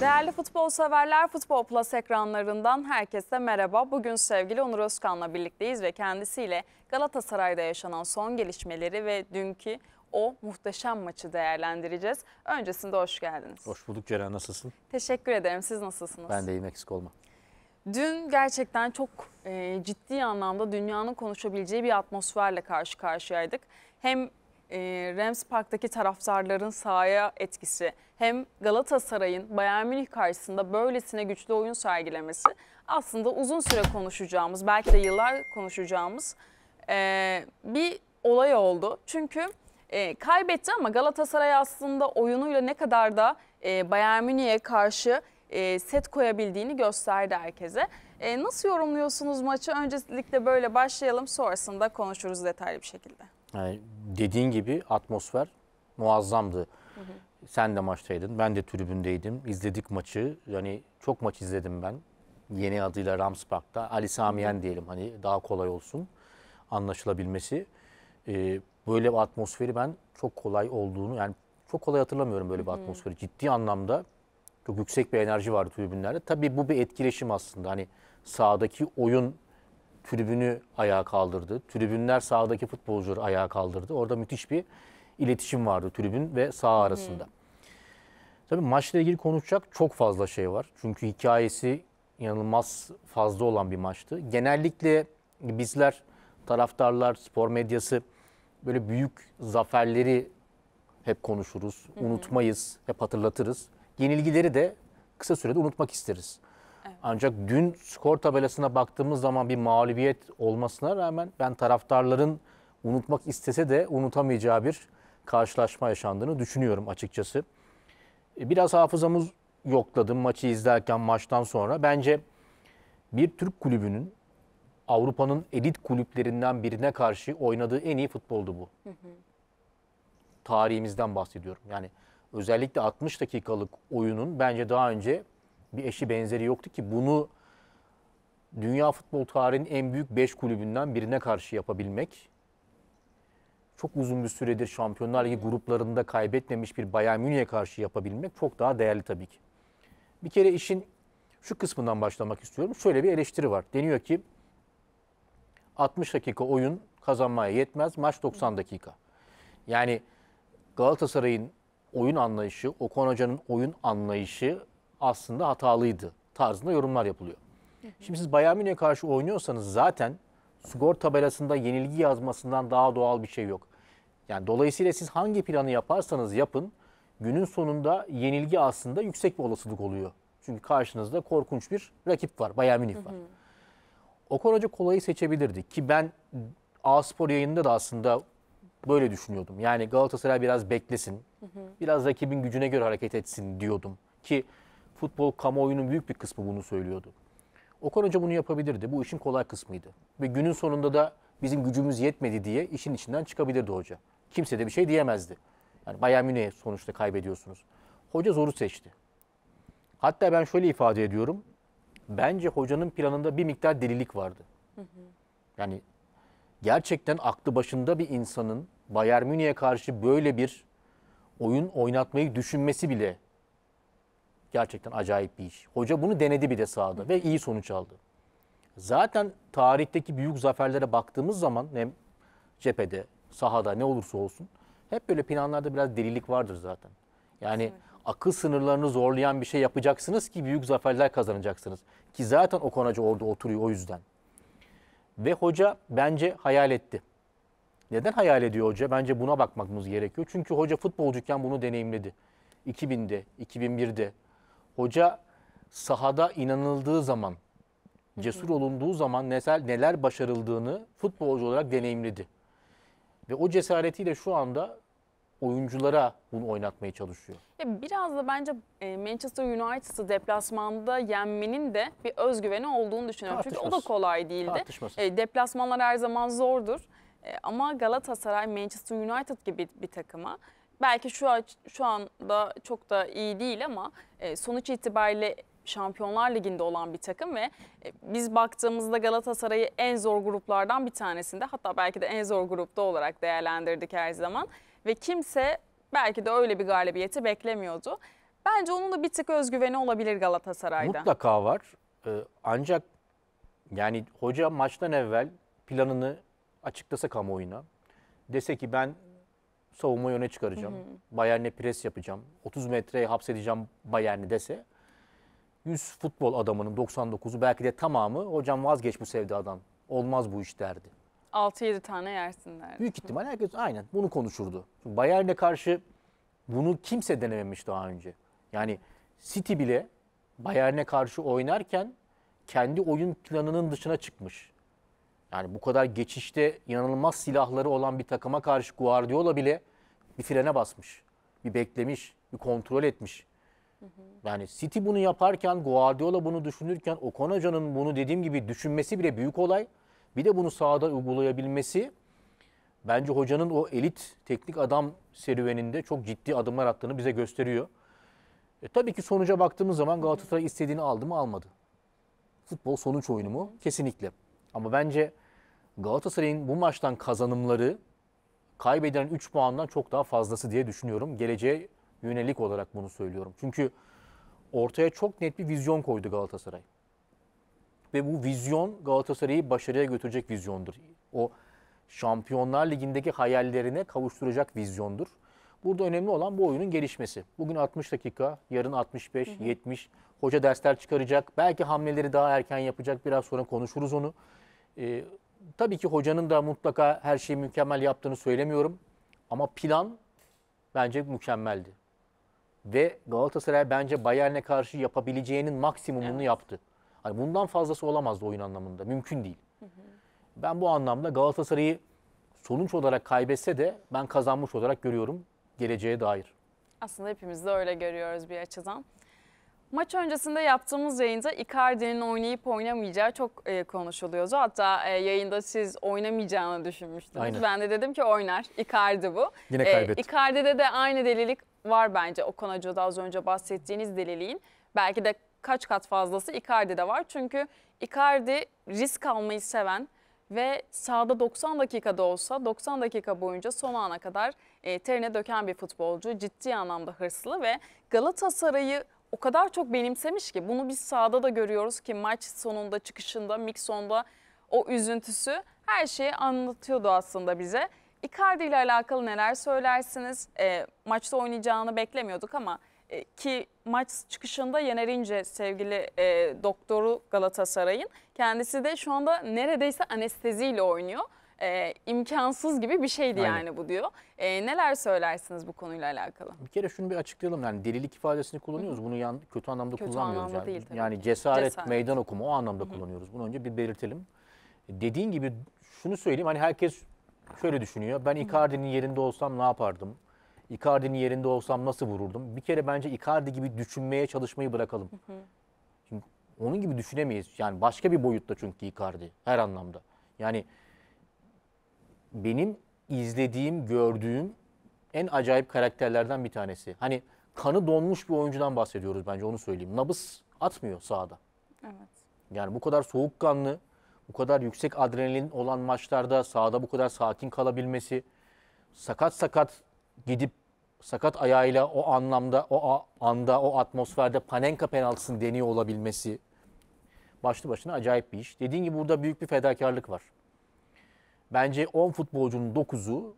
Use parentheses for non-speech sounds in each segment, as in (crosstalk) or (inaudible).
Değerli futbol severler, Futbol Plus ekranlarından herkese merhaba. Bugün sevgili Onur Özkan'la birlikteyiz ve kendisiyle Galatasaray'da yaşanan son gelişmeleri ve dünkü o muhteşem maçı değerlendireceğiz. Öncesinde hoş geldiniz. Hoş bulduk Ceren, nasılsın? Teşekkür ederim, siz nasılsınız? Ben de iyiyim, eksik olma. Dün gerçekten çok e, ciddi anlamda dünyanın konuşabileceği bir atmosferle karşı karşıyaydık. Hem e, Rams Park'taki taraftarların sahaya etkisi hem Galatasaray'ın Bayern Münih karşısında böylesine güçlü oyun sergilemesi aslında uzun süre konuşacağımız belki de yıllar konuşacağımız e, bir olay oldu. Çünkü e, kaybetti ama Galatasaray aslında oyunuyla ne kadar da e, Bayern Münih'e karşı e, set koyabildiğini gösterdi herkese. E, nasıl yorumluyorsunuz maçı? Öncelikle böyle başlayalım sonrasında konuşuruz detaylı bir şekilde. Yani dediğin gibi atmosfer muazzamdı. Hı hı. Sen de maçtaydın, ben de tribündeydim. İzledik maçı. Yani çok maç izledim ben. Yeni adıyla Ramspark'ta. Ali Samiyen diyelim hani daha kolay olsun anlaşılabilmesi. Ee, böyle bir atmosferi ben çok kolay olduğunu yani çok kolay hatırlamıyorum böyle bir atmosferi. Hı. Ciddi anlamda çok yüksek bir enerji vardı tribünlerde. Tabii bu bir etkileşim aslında. Hani sahadaki oyun tribünü ayağa kaldırdı. Tribünler sağdaki futbolcuları ayağa kaldırdı. Orada müthiş bir iletişim vardı tribün ve sağ arasında. Tabii maçla ilgili konuşacak çok fazla şey var. Çünkü hikayesi inanılmaz fazla olan bir maçtı. Genellikle bizler taraftarlar, spor medyası böyle büyük zaferleri hep konuşuruz, Hı-hı. unutmayız, hep hatırlatırız. Yenilgileri de kısa sürede unutmak isteriz. Ancak dün skor tabelasına baktığımız zaman bir mağlubiyet olmasına rağmen ben taraftarların unutmak istese de unutamayacağı bir karşılaşma yaşandığını düşünüyorum açıkçası. E, biraz hafızamız yokladım maçı izlerken maçtan sonra. Bence bir Türk kulübünün Avrupa'nın elit kulüplerinden birine karşı oynadığı en iyi futboldu bu. Hı hı. Tarihimizden bahsediyorum. Yani özellikle 60 dakikalık oyunun bence daha önce bir eşi benzeri yoktu ki bunu dünya futbol tarihinin en büyük 5 kulübünden birine karşı yapabilmek çok uzun bir süredir Şampiyonlar Ligi gruplarında kaybetmemiş bir Bayern Münih'e karşı yapabilmek çok daha değerli tabii ki. Bir kere işin şu kısmından başlamak istiyorum. Şöyle bir eleştiri var. Deniyor ki 60 dakika oyun kazanmaya yetmez. Maç 90 dakika. Yani Galatasaray'ın oyun anlayışı, Okan Hoca'nın oyun anlayışı aslında hatalıydı tarzında yorumlar yapılıyor. Şimdi siz Bayern Münih'e karşı oynuyorsanız zaten skor tabelasında yenilgi yazmasından daha doğal bir şey yok. Yani dolayısıyla siz hangi planı yaparsanız yapın günün sonunda yenilgi aslında yüksek bir olasılık oluyor. Çünkü karşınızda korkunç bir rakip var. Bayern Münih var. Hı hı. kolayı seçebilirdi ki ben A Spor yayında da aslında böyle düşünüyordum. Yani Galatasaray biraz beklesin. Hı hı. Biraz rakibin gücüne göre hareket etsin diyordum. Ki futbol kamuoyunun büyük bir kısmı bunu söylüyordu. Okan Hoca bunu yapabilirdi. Bu işin kolay kısmıydı. Ve günün sonunda da bizim gücümüz yetmedi diye işin içinden çıkabilirdi hoca. Kimse de bir şey diyemezdi. Yani Bayern Münih'e sonuçta kaybediyorsunuz. Hoca zoru seçti. Hatta ben şöyle ifade ediyorum. Bence hocanın planında bir miktar delilik vardı. Yani gerçekten aklı başında bir insanın Bayern Münih'e karşı böyle bir oyun oynatmayı düşünmesi bile Gerçekten acayip bir iş. Hoca bunu denedi bir de sahada Hı. ve iyi sonuç aldı. Zaten tarihteki büyük zaferlere baktığımız zaman hem cephede, sahada ne olursa olsun hep böyle planlarda biraz delilik vardır zaten. Yani evet. akıl sınırlarını zorlayan bir şey yapacaksınız ki büyük zaferler kazanacaksınız. Ki zaten o konacı orada oturuyor o yüzden. Ve hoca bence hayal etti. Neden hayal ediyor hoca? Bence buna bakmamız gerekiyor. Çünkü hoca futbolcuyken bunu deneyimledi. 2000'de, 2001'de hoca sahada inanıldığı zaman, cesur olunduğu zaman neler, neler başarıldığını futbolcu olarak deneyimledi. Ve o cesaretiyle şu anda oyunculara bunu oynatmaya çalışıyor. Ya biraz da bence e, Manchester United'ı deplasmanda yenmenin de bir özgüveni olduğunu düşünüyorum. Çünkü o da kolay değildi. E, deplasmanlar her zaman zordur. E, ama Galatasaray, Manchester United gibi bir takıma belki şu an, şu anda çok da iyi değil ama e, sonuç itibariyle Şampiyonlar Ligi'nde olan bir takım ve e, biz baktığımızda Galatasaray'ı en zor gruplardan bir tanesinde hatta belki de en zor grupta olarak değerlendirdik her zaman ve kimse belki de öyle bir galibiyeti beklemiyordu. Bence onun da bir tık özgüveni olabilir Galatasaray'da. Mutlaka var. E, ancak yani hoca maçtan evvel planını açıklasa kamuoyuna dese ki ben savunmayı öne çıkaracağım. Bayern'e pres yapacağım. 30 metreye hapsedeceğim Bayern'i dese 100 futbol adamının 99'u belki de tamamı hocam vazgeç bu sevdadan. Olmaz bu iş derdi. 6-7 tane yersin derdi. Büyük ihtimal herkes aynen bunu konuşurdu. Bayern'e karşı bunu kimse denememiş daha önce. Yani City bile Bayern'e karşı oynarken kendi oyun planının dışına çıkmış. Yani bu kadar geçişte inanılmaz silahları olan bir takıma karşı Guardiola bile bir frene basmış, bir beklemiş, bir kontrol etmiş. Hı hı. Yani City bunu yaparken, Guardiola bunu düşünürken, Okan Hoca'nın bunu dediğim gibi düşünmesi bile büyük olay. Bir de bunu sahada uygulayabilmesi bence hocanın o elit teknik adam serüveninde çok ciddi adımlar attığını bize gösteriyor. E, tabii ki sonuca baktığımız zaman Galatasaray istediğini aldı mı almadı. Futbol sonuç oyunu mu? Kesinlikle. Ama bence Galatasaray'ın bu maçtan kazanımları kaybedilen 3 puandan çok daha fazlası diye düşünüyorum. Geleceğe yönelik olarak bunu söylüyorum. Çünkü ortaya çok net bir vizyon koydu Galatasaray. Ve bu vizyon Galatasaray'ı başarıya götürecek vizyondur. O Şampiyonlar Ligi'ndeki hayallerine kavuşturacak vizyondur. Burada önemli olan bu oyunun gelişmesi. Bugün 60 dakika, yarın 65, hı hı. 70. Hoca dersler çıkaracak. Belki hamleleri daha erken yapacak. Biraz sonra konuşuruz onu. Ee, tabii ki hocanın da mutlaka her şeyi mükemmel yaptığını söylemiyorum. Ama plan bence mükemmeldi. Ve Galatasaray bence Bayern'e karşı yapabileceğinin maksimumunu evet. yaptı. Hani bundan fazlası olamazdı oyun anlamında. Mümkün değil. Hı hı. Ben bu anlamda Galatasaray'ı sonuç olarak kaybetse de ben kazanmış olarak görüyorum geleceğe dair. Aslında hepimiz de öyle görüyoruz bir açıdan. Maç öncesinde yaptığımız yayında Icardi'nin oynayıp oynamayacağı çok e, konuşuluyordu. Hatta e, yayında siz oynamayacağını düşünmüştünüz. Aynen. Ben de dedim ki oynar. Icardi bu. Yine e, kaybetti. E, Icardi'de de aynı delilik var bence. O Hoca'da az önce bahsettiğiniz deliliğin. Belki de kaç kat fazlası Icardi'de var. Çünkü Icardi risk almayı seven ve sahada 90 dakikada olsa 90 dakika boyunca son ana kadar e, terine döken bir futbolcu. Ciddi anlamda hırslı ve Galatasaray'ı o kadar çok benimsemiş ki bunu biz sahada da görüyoruz ki maç sonunda çıkışında Mikson'da o üzüntüsü her şeyi anlatıyordu aslında bize. Icardi ile alakalı neler söylersiniz? E, maçta oynayacağını beklemiyorduk ama e, ki maç çıkışında yenerince sevgili e, doktoru Galatasaray'ın kendisi de şu anda neredeyse anesteziyle oynuyor e, imkansız gibi bir şeydi Aynen. yani bu diyor. E, neler söylersiniz bu konuyla alakalı? Bir kere şunu bir açıklayalım. Yani delilik ifadesini kullanıyoruz. Bunu yan, kötü anlamda kötü kullanmıyoruz. Anlamda yani. Değil, yani cesaret, cesaret, meydan okuma o anlamda Hı-hı. kullanıyoruz. Bunu önce bir belirtelim. E, dediğin gibi şunu söyleyeyim. Hani herkes şöyle düşünüyor. Ben Icardi'nin yerinde olsam ne yapardım? Icardi'nin yerinde olsam nasıl vururdum? Bir kere bence Icardi gibi düşünmeye çalışmayı bırakalım. Hı hı. Çünkü onun gibi düşünemeyiz. Yani başka bir boyutta çünkü Icardi her anlamda. Yani benim izlediğim, gördüğüm en acayip karakterlerden bir tanesi. Hani kanı donmuş bir oyuncudan bahsediyoruz bence onu söyleyeyim. Nabız atmıyor sahada. Evet. Yani bu kadar soğukkanlı, bu kadar yüksek adrenalin olan maçlarda sahada bu kadar sakin kalabilmesi, sakat sakat gidip sakat ayağıyla o anlamda, o anda, o atmosferde Panenka penaltısını deniyor olabilmesi başlı başına acayip bir iş. Dediğin gibi burada büyük bir fedakarlık var. Bence 10 futbolcunun 9'u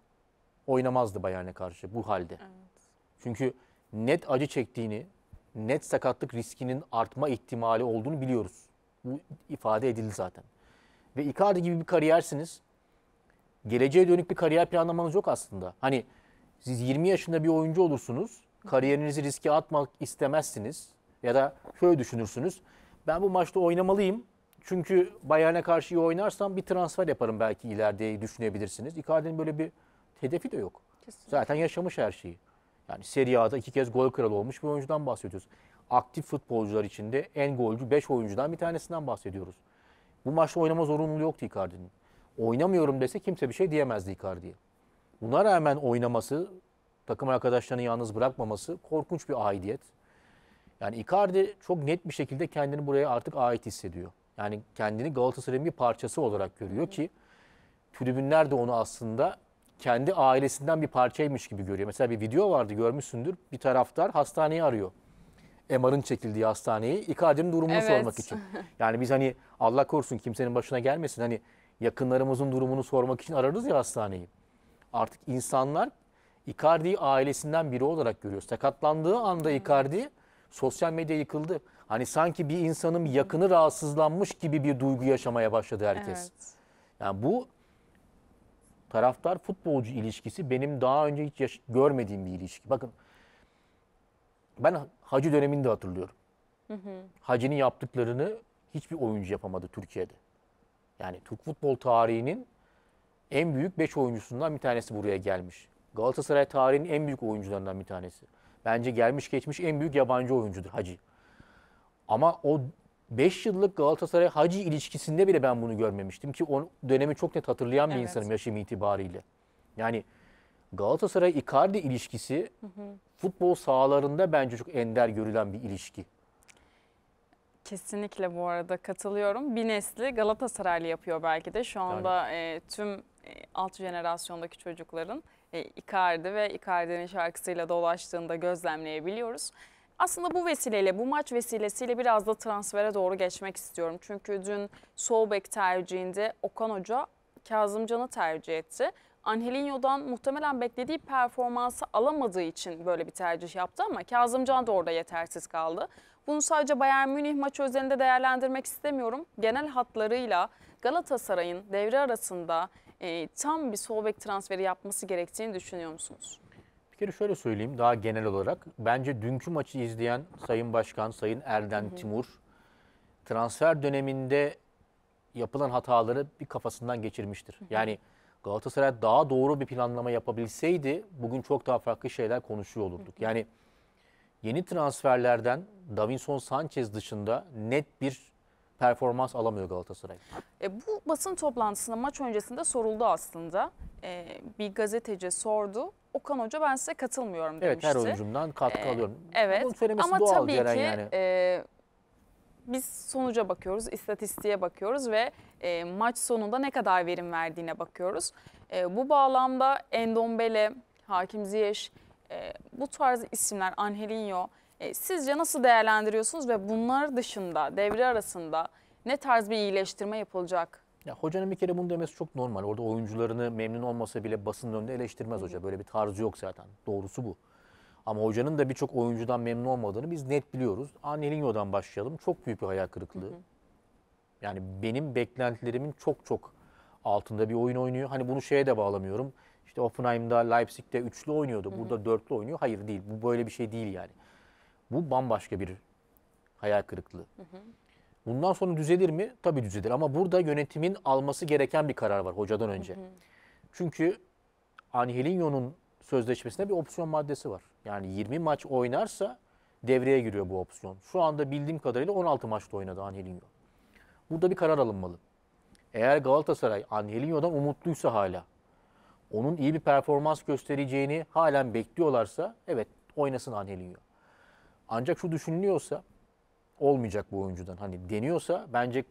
oynamazdı Bayern'e karşı bu halde. Evet. Çünkü net acı çektiğini, net sakatlık riskinin artma ihtimali olduğunu biliyoruz. Bu ifade edildi zaten. Ve Icardi gibi bir kariyersiniz. Geleceğe dönük bir kariyer planlamanız yok aslında. Hani siz 20 yaşında bir oyuncu olursunuz. Kariyerinizi riske atmak istemezsiniz. Ya da şöyle düşünürsünüz. Ben bu maçta oynamalıyım. Çünkü Bayern'e karşı iyi oynarsam bir transfer yaparım belki ileride düşünebilirsiniz. Icardi'nin böyle bir hedefi de yok. Kesinlikle. Zaten yaşamış her şeyi. Yani Serie A'da iki kez gol kralı olmuş bir oyuncudan bahsediyoruz. Aktif futbolcular içinde en golcü 5 oyuncudan bir tanesinden bahsediyoruz. Bu maçta oynama zorunluluğu yoktu Icardi'nin. Oynamıyorum dese kimse bir şey diyemezdi Icardi'ye. Buna rağmen oynaması, takım arkadaşlarını yalnız bırakmaması korkunç bir aidiyet. Yani Icardi çok net bir şekilde kendini buraya artık ait hissediyor. Yani kendini Galatasaray'ın bir parçası olarak görüyor ki tribünler de onu aslında kendi ailesinden bir parçaymış gibi görüyor. Mesela bir video vardı görmüşsündür. Bir taraftar hastaneyi arıyor. Emarın çekildiği hastaneyi Icardi'nin durumunu evet. sormak için. (laughs) Yani biz hani Allah korusun kimsenin başına gelmesin hani yakınlarımızın durumunu sormak için ararız ya hastaneyi. Artık insanlar Icardi'yi ailesinden biri olarak görüyor. Sakatlandığı anda Icardi Sosyal medya yıkıldı. Hani sanki bir insanın yakını rahatsızlanmış gibi bir duygu yaşamaya başladı herkes. Evet. Yani bu taraftar futbolcu ilişkisi benim daha önce hiç görmediğim bir ilişki. Bakın ben Hacı dönemini de hatırlıyorum. Hı hı. Hacı'nın yaptıklarını hiçbir oyuncu yapamadı Türkiye'de. Yani Türk futbol tarihinin en büyük 5 oyuncusundan bir tanesi buraya gelmiş. Galatasaray tarihinin en büyük oyuncularından bir tanesi. Bence gelmiş geçmiş en büyük yabancı oyuncudur Hacı. Ama o 5 yıllık Galatasaray Hacı ilişkisinde bile ben bunu görmemiştim ki o dönemi çok net hatırlayan bir evet. insanım yaşım itibariyle. Yani Galatasaray Icardi ilişkisi hı hı. futbol sahalarında bence çok ender görülen bir ilişki. Kesinlikle bu arada katılıyorum. Bir nesli Galatasaraylı yapıyor belki de. Şu anda yani. e, tüm e, alt jenerasyondaki çocukların e, Icardi ve Icardi'nin şarkısıyla dolaştığında gözlemleyebiliyoruz. Aslında bu vesileyle, bu maç vesilesiyle biraz da transfere doğru geçmek istiyorum. Çünkü dün Solbek tercihinde Okan Hoca Kazımcan'ı tercih etti. Angelinho'dan muhtemelen beklediği performansı alamadığı için böyle bir tercih yaptı ama Kazımcan da orada yetersiz kaldı. Bunu sadece Bayern Münih maçı özelinde değerlendirmek istemiyorum. Genel hatlarıyla Galatasaray'ın devre arasında e, tam bir sol bek transferi yapması gerektiğini düşünüyor musunuz? Bir kere şöyle söyleyeyim daha genel olarak. Bence dünkü maçı izleyen Sayın Başkan, Sayın Erden hı hı. Timur transfer döneminde yapılan hataları bir kafasından geçirmiştir. Hı hı. Yani Galatasaray daha doğru bir planlama yapabilseydi bugün çok daha farklı şeyler konuşuyor olurduk. Yani yeni transferlerden Davinson Sanchez dışında net bir performans alamıyor Galatasaray. E, bu basın toplantısında maç öncesinde soruldu aslında. E, bir gazeteci sordu. Okan Hoca ben size katılmıyorum demişti. Evet her oyuncumdan katkı e, alıyorum. Evet söylemesi ama doğal tabii Ceren ki yani. e, biz sonuca bakıyoruz, istatistiğe bakıyoruz ve e, maç sonunda ne kadar verim verdiğine bakıyoruz. E, bu bağlamda Endombele, Hakim Ziyech, e, bu tarz isimler Angelinho e, sizce nasıl değerlendiriyorsunuz ve bunlar dışında devre arasında ne tarz bir iyileştirme yapılacak? Ya hocanın bir kere bunu demesi çok normal. Orada oyuncularını memnun olmasa bile basının önünde eleştirmez hoca. Böyle bir tarzı yok zaten. Doğrusu bu. Ama hocanın da birçok oyuncudan memnun olmadığını biz net biliyoruz. Angelinho'dan başlayalım. Çok büyük bir hayal kırıklığı. Yani benim beklentilerimin çok çok altında bir oyun oynuyor. Hani bunu şeye de bağlamıyorum. İşte Offenheim'da, Leipzig'te üçlü oynuyordu. Burada dörtlü oynuyor. Hayır değil. Bu böyle bir şey değil yani. Bu bambaşka bir hayal kırıklığı. Hı hı. Bundan sonra düzelir mi? Tabii düzelir ama burada yönetimin alması gereken bir karar var hocadan önce. Hı hı. Çünkü Angelinho'nun sözleşmesinde bir opsiyon maddesi var. Yani 20 maç oynarsa devreye giriyor bu opsiyon. Şu anda bildiğim kadarıyla 16 maçta oynadı Angelinho. Burada bir karar alınmalı. Eğer Galatasaray Angelinho'dan umutluysa hala, onun iyi bir performans göstereceğini halen bekliyorlarsa evet oynasın Angelinho. Ancak şu düşünülüyorsa olmayacak bu oyuncudan. Hani deniyorsa bence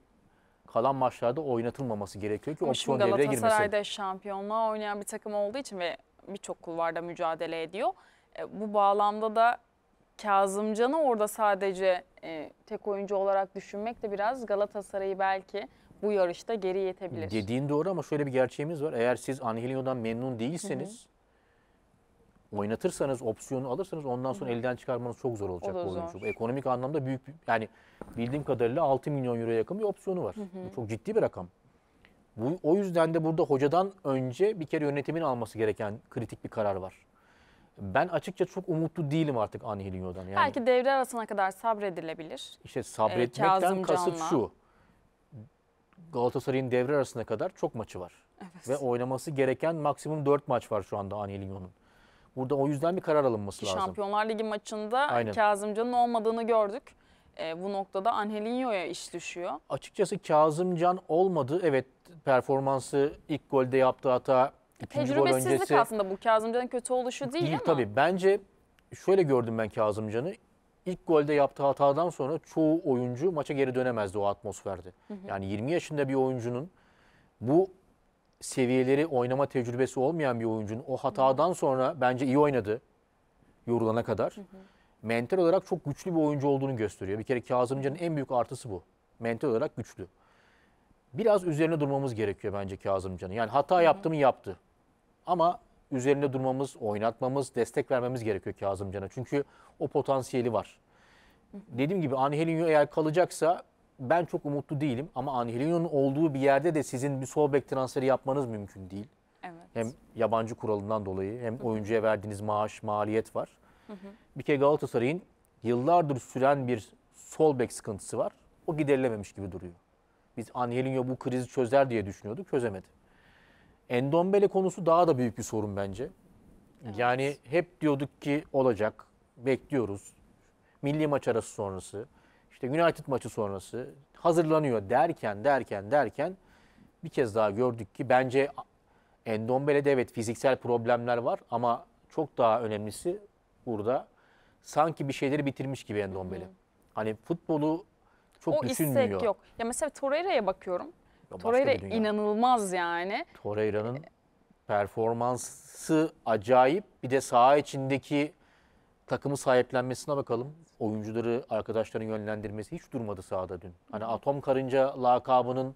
kalan maçlarda oynatılmaması gerekiyor ki Ama opsiyon devreye girmesin. Galatasaray'da şampiyonluğa oynayan bir takım olduğu için ve birçok kulvarda mücadele ediyor. E, bu bağlamda da Kazımcan'ı orada sadece e, tek oyuncu olarak düşünmek de biraz Galatasaray'ı belki bu yarışta geri yetebilir. Dediğin doğru ama şöyle bir gerçeğimiz var. Eğer siz Angelino'dan memnun değilseniz hı hı oynatırsanız, opsiyonu alırsanız ondan sonra elden çıkarmanız çok zor olacak bu oyuncu. Ekonomik anlamda büyük bir, yani bildiğim kadarıyla 6 milyon euroya yakın bir opsiyonu var. Hı hı. Bu çok ciddi bir rakam. Bu, o yüzden de burada hocadan önce bir kere yönetimin alması gereken kritik bir karar var. Ben açıkça çok umutlu değilim artık Angelinho'dan. Yani, Belki devre arasına kadar sabredilebilir. İşte ee, sabretmekten ee, kasıt şu. Galatasaray'ın devre arasına kadar çok maçı var. Evet. Ve oynaması gereken maksimum 4 maç var şu anda Angelinho'nun. Burada o yüzden bir karar alınması lazım. Şampiyonlar Ligi maçında Aynen. Kazımcan'ın olmadığını gördük. E, bu noktada Angelinho'ya iş düşüyor. Açıkçası Kazımcan olmadı. Evet performansı ilk golde yaptığı hata, ikinci gol öncesi. Tecrübesizlik aslında bu Kazımcan'ın kötü oluşu değil, değil ama. Tabii bence şöyle gördüm ben Kazımcan'ı. İlk golde yaptığı hatadan sonra çoğu oyuncu maça geri dönemezdi o atmosferde. Hı hı. Yani 20 yaşında bir oyuncunun bu seviyeleri oynama tecrübesi olmayan bir oyuncunun o hatadan sonra bence iyi oynadı yorulana kadar. Mental olarak çok güçlü bir oyuncu olduğunu gösteriyor. Bir kere Kazımcan'ın en büyük artısı bu. Mental olarak güçlü. Biraz üzerine durmamız gerekiyor bence Kazımcan'ın. Yani hata yaptı mı yaptı. Ama üzerinde durmamız, oynatmamız, destek vermemiz gerekiyor Kazımcan'a. Çünkü o potansiyeli var. Hı Dediğim gibi Angelinho eğer kalacaksa ben çok umutlu değilim ama Angelino'nun olduğu bir yerde de sizin bir sol bek transferi yapmanız mümkün değil. Evet. Hem yabancı kuralından dolayı hem Hı -hı. oyuncuya verdiğiniz maaş, maliyet var. Hı -hı. Bir kere Galatasaray'ın yıllardır süren bir sol bek sıkıntısı var. O giderilememiş gibi duruyor. Biz Angelino bu krizi çözer diye düşünüyorduk, çözemedi. Endombele konusu daha da büyük bir sorun bence. Evet. Yani hep diyorduk ki olacak, bekliyoruz. Milli maç arası sonrası işte United maçı sonrası hazırlanıyor derken derken derken bir kez daha gördük ki bence Endombele'de evet fiziksel problemler var ama çok daha önemlisi burada sanki bir şeyleri bitirmiş gibi Endombele. Hani futbolu çok o düşünmüyor. O istek yok. Ya mesela Torreira'ya bakıyorum. Ya Torreira inanılmaz yani. Torreira'nın performansı acayip. Bir de saha içindeki takımı sahiplenmesine bakalım. Oyuncuları, arkadaşların yönlendirmesi hiç durmadı sahada dün. Hani Atom Karınca lakabının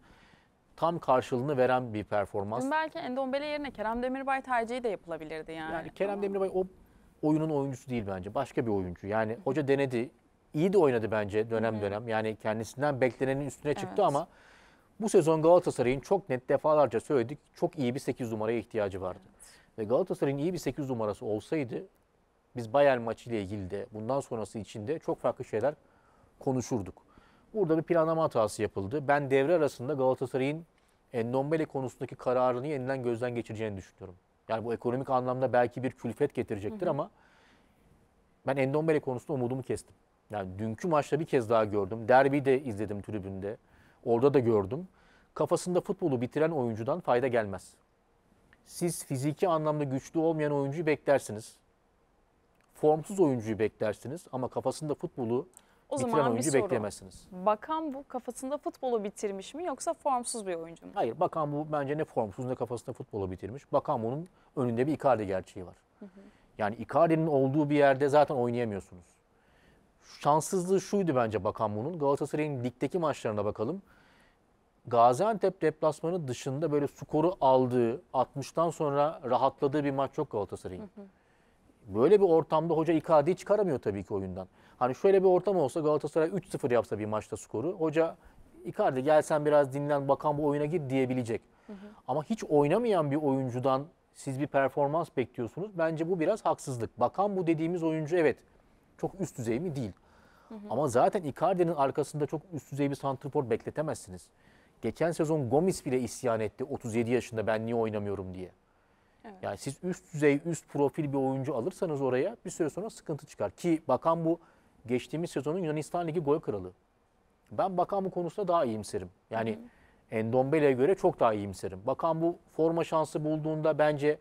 tam karşılığını veren bir performans. Dün belki Endombele yerine Kerem Demirbay tercihi de yapılabilirdi yani. Yani Kerem Ama... Demirbay o oyunun oyuncusu değil bence. Başka bir oyuncu. Yani hoca denedi. İyi de oynadı bence dönem dönem. Yani kendisinden beklenenin üstüne çıktı evet. ama bu sezon Galatasaray'ın çok net defalarca söyledik çok iyi bir 8 numaraya ihtiyacı vardı. Evet. Ve Galatasaray'ın iyi bir 8 numarası olsaydı biz Bayern maçı ile ilgili de bundan sonrası için de çok farklı şeyler konuşurduk. Burada bir planlama hatası yapıldı. Ben devre arasında Galatasaray'ın Endombele konusundaki kararını yeniden gözden geçireceğini düşünüyorum. Yani bu ekonomik anlamda belki bir külfet getirecektir hı hı. ama ben Endombele konusunda umudumu kestim. Yani dünkü maçta bir kez daha gördüm. Derbi de izledim tribünde. Orada da gördüm. Kafasında futbolu bitiren oyuncudan fayda gelmez. Siz fiziki anlamda güçlü olmayan oyuncuyu beklersiniz formsuz oyuncuyu beklersiniz ama kafasında futbolu o bitiren zaman oyuncu bir beklemezsiniz. Bakan bu kafasında futbolu bitirmiş mi yoksa formsuz bir oyuncu mu? Hayır Bakan bu bence ne formsuz ne kafasında futbolu bitirmiş. Bakan bunun önünde bir Icardi gerçeği var. Hı hı. Yani Icardi'nin olduğu bir yerde zaten oynayamıyorsunuz. Şanssızlığı şuydu bence Bakan bunun. Galatasaray'ın ligdeki maçlarına bakalım. Gaziantep deplasmanı dışında böyle skoru aldığı, 60'tan sonra rahatladığı bir maç yok Galatasaray'ın. Böyle bir ortamda hoca Icardi'yi çıkaramıyor tabii ki oyundan. Hani şöyle bir ortam olsa Galatasaray 3-0 yapsa bir maçta skoru. Hoca Icardi gelsen biraz dinlen bakan bu oyuna git diyebilecek. Hı hı. Ama hiç oynamayan bir oyuncudan siz bir performans bekliyorsunuz. Bence bu biraz haksızlık. Bakan bu dediğimiz oyuncu evet çok üst düzey mi? Değil. Hı hı. Ama zaten Icardi'nin arkasında çok üst düzey bir santrfor bekletemezsiniz. Geçen sezon Gomis bile isyan etti 37 yaşında ben niye oynamıyorum diye. Evet. Yani siz üst düzey, üst profil bir oyuncu alırsanız oraya bir süre sonra sıkıntı çıkar. Ki bakan bu geçtiğimiz sezonun Yunanistan Ligi gol kralı. Ben bakan bu konusunda daha iyimserim. Yani hı hı. Endombele'ye göre çok daha iyimserim. Bakan bu forma şansı bulduğunda bence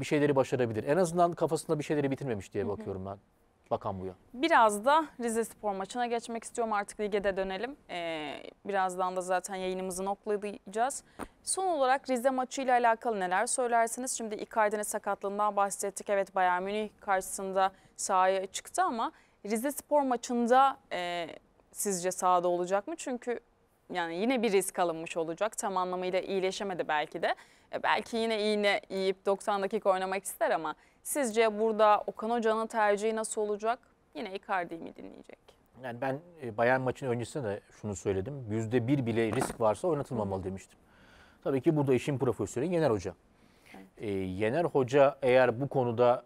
bir şeyleri başarabilir. En azından kafasında bir şeyleri bitirmemiş diye bakıyorum ben bakan bu yıl. Biraz da Rize Spor maçına geçmek istiyorum. Artık lige de dönelim. Ee, birazdan da zaten yayınımızı noktalayacağız. Son olarak Rize maçı ile alakalı neler söylersiniz? Şimdi Icardi'nin sakatlığından bahsettik. Evet Bayern Münih karşısında sahaya çıktı ama Rize Spor maçında e, sizce sahada olacak mı? Çünkü yani yine bir risk alınmış olacak. Tam anlamıyla iyileşemedi belki de. E, belki yine iğne yiyip 90 dakika oynamak ister ama Sizce burada Okan Hoca'nın tercihi nasıl olacak? Yine Icardi'yi mi dinleyecek? Yani ben e, Bayern maçın öncesinde de şunu söyledim. Yüzde bir bile risk varsa oynatılmamalı demiştim. Tabii ki burada işin profesörü Yener Hoca. Evet. E, Yener Hoca eğer bu konuda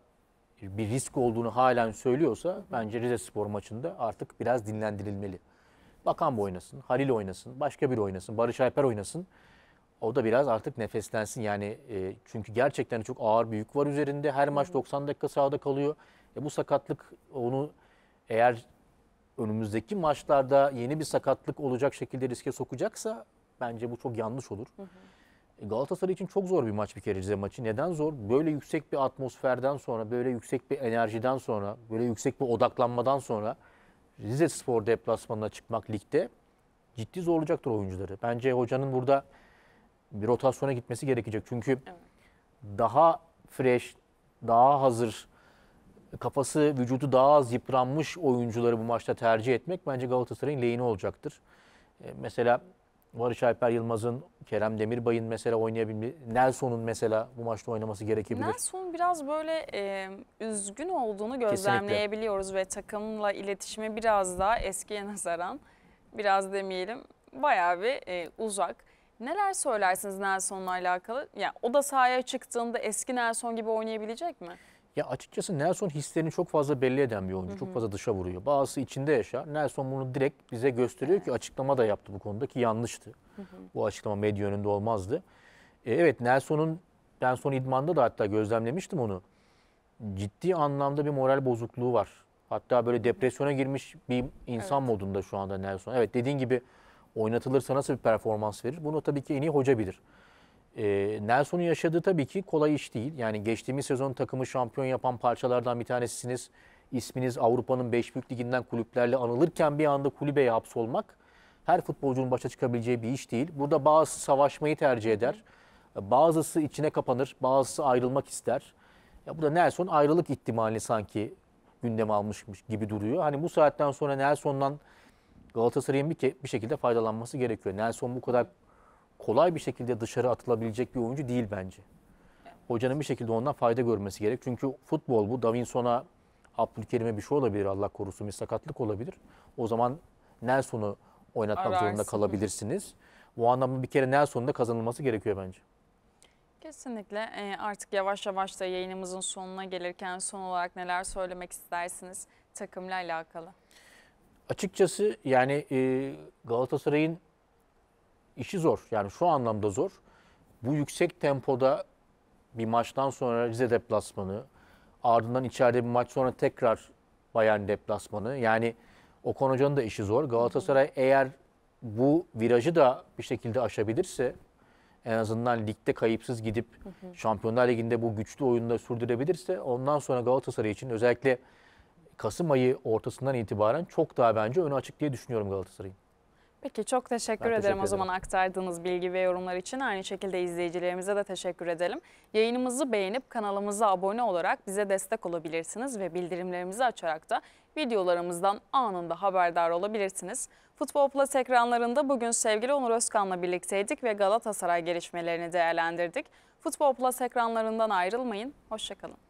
bir risk olduğunu halen söylüyorsa bence Rize Spor maçında artık biraz dinlendirilmeli. Bakan bu oynasın, Halil oynasın, başka biri oynasın, Barış Alper oynasın. O da biraz artık nefeslensin yani e, çünkü gerçekten çok ağır bir yük var üzerinde. Her maç 90 dakika sahada kalıyor. E, bu sakatlık onu eğer önümüzdeki maçlarda yeni bir sakatlık olacak şekilde riske sokacaksa bence bu çok yanlış olur. Hı hı. E, Galatasaray için çok zor bir maç bir kere Rize maçı. Neden zor? Böyle yüksek bir atmosferden sonra, böyle yüksek bir enerjiden sonra, böyle yüksek bir odaklanmadan sonra Rize Spor deplasmanına çıkmak ligde ciddi zorlayacaktır oyuncuları. Bence hocanın burada bir rotasyona gitmesi gerekecek. Çünkü evet. daha fresh, daha hazır, kafası, vücudu daha az yıpranmış oyuncuları bu maçta tercih etmek bence Galatasaray'ın lehine olacaktır. E, mesela Barış Alper Yılmaz'ın, Kerem Demirbay'ın mesela oynayabilmesi, Nelson'un mesela bu maçta oynaması gerekebilir. Nelson biraz böyle e, üzgün olduğunu gözlemleyebiliyoruz Kesinlikle. ve takımla iletişimi biraz daha eskiye nazaran, biraz demeyelim, bayağı bir e, uzak. Neler söylersiniz Nelson'la alakalı? ya o da sahaya çıktığında eski Nelson gibi oynayabilecek mi? Ya açıkçası Nelson hislerini çok fazla belli eden bir oyuncu. Hı hı. Çok fazla dışa vuruyor. Bazısı içinde yaşar. Nelson bunu direkt bize gösteriyor evet. ki açıklama da yaptı bu konuda ki yanlıştı. Hı hı. Bu açıklama medya önünde olmazdı. E, evet Nelson'un ben son idmanda da hatta gözlemlemiştim onu. Ciddi anlamda bir moral bozukluğu var. Hatta böyle depresyona girmiş bir insan evet. modunda şu anda Nelson. Evet dediğin gibi oynatılırsa nasıl bir performans verir? Bunu tabii ki en iyi hoca bilir. E, Nelson'un yaşadığı tabii ki kolay iş değil. Yani geçtiğimiz sezon takımı şampiyon yapan parçalardan bir tanesisiniz. İsminiz Avrupa'nın 5 büyük liginden kulüplerle anılırken bir anda kulübeye hapsolmak her futbolcunun başa çıkabileceği bir iş değil. Burada bazı savaşmayı tercih eder. Bazısı içine kapanır, bazısı ayrılmak ister. Ya bu da Nelson ayrılık ihtimali sanki gündeme almışmış gibi duruyor. Hani bu saatten sonra Nelson'dan Galatasaray'ın bir, bir şekilde faydalanması gerekiyor. Nelson bu kadar kolay bir şekilde dışarı atılabilecek bir oyuncu değil bence. Hocanın bir şekilde ondan fayda görmesi gerek. Çünkü futbol bu. Davinson'a, Abdülkerim'e bir şey olabilir Allah korusun bir sakatlık olabilir. O zaman Nelson'u oynatmak Ararsın. zorunda kalabilirsiniz. Bu anlamda bir kere Nelson'un da kazanılması gerekiyor bence. Kesinlikle. E, artık yavaş yavaş da yayınımızın sonuna gelirken son olarak neler söylemek istersiniz takımla alakalı? Açıkçası yani e, Galatasaray'ın işi zor. Yani şu anlamda zor. Bu yüksek tempoda bir maçtan sonra Rize deplasmanı, ardından içeride bir maç sonra tekrar Bayern deplasmanı. Yani Okan Hoca'nın da işi zor. Galatasaray eğer bu virajı da bir şekilde aşabilirse en azından ligde kayıpsız gidip hı hı. Şampiyonlar Ligi'nde bu güçlü oyunda sürdürebilirse ondan sonra Galatasaray için özellikle Kasım ayı ortasından itibaren çok daha bence ön açık diye düşünüyorum Galatasaray'ın. Peki çok teşekkür ben ederim teşekkür o zaman aktardığınız bilgi ve yorumlar için. Aynı şekilde izleyicilerimize de teşekkür edelim. Yayınımızı beğenip kanalımıza abone olarak bize destek olabilirsiniz ve bildirimlerimizi açarak da videolarımızdan anında haberdar olabilirsiniz. Futbol Plus ekranlarında bugün sevgili Onur Özkan'la birlikteydik ve Galatasaray gelişmelerini değerlendirdik. Futbol Plus ekranlarından ayrılmayın. Hoşçakalın.